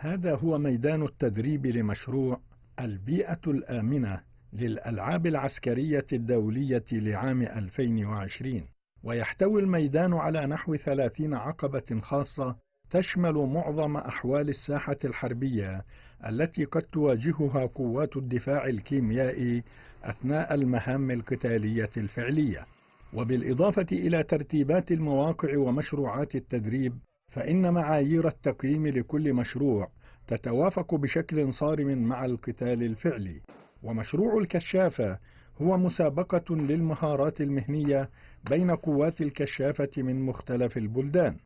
هذا هو ميدان التدريب لمشروع البيئة الآمنة للألعاب العسكرية الدولية لعام 2020 ويحتوي الميدان على نحو 30 عقبة خاصة تشمل معظم أحوال الساحة الحربية التي قد تواجهها قوات الدفاع الكيميائي أثناء المهام القتالية الفعلية وبالإضافة إلى ترتيبات المواقع ومشروعات التدريب فإن معايير التقييم لكل مشروع تتوافق بشكل صارم مع القتال الفعلي ومشروع الكشافة هو مسابقة للمهارات المهنية بين قوات الكشافة من مختلف البلدان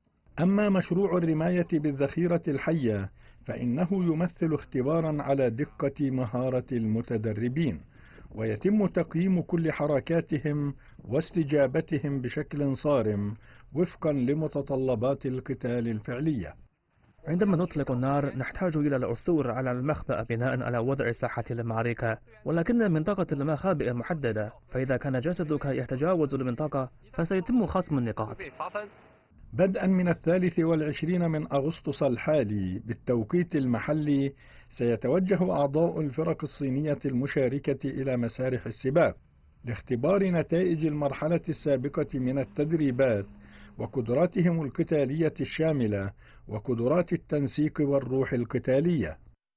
أما مشروع الرماية بالذخيرة الحية فإنه يمثل اختبارا على دقة مهارة المتدربين ويتم تقييم كل حركاتهم واستجابتهم بشكل صارم وفقا لمتطلبات القتال الفعليه عندما نطلق النار نحتاج إلى العثور على المخبأ بناء على وضع ساحة المعركة ولكن منطقة المخابئ محددة فإذا كان جسدك يتجاوز المنطقة فسيتم خصم النقاط بدءا من الثالث والعشرين من أغسطس الحالي بالتوقيت المحلي سيتوجه أعضاء الفرق الصينية المشاركة إلى مسارح السباق لاختبار نتائج المرحلة السابقة من التدريبات وقدراتهم القتالية الشاملة وقدرات التنسيق والروح القتالية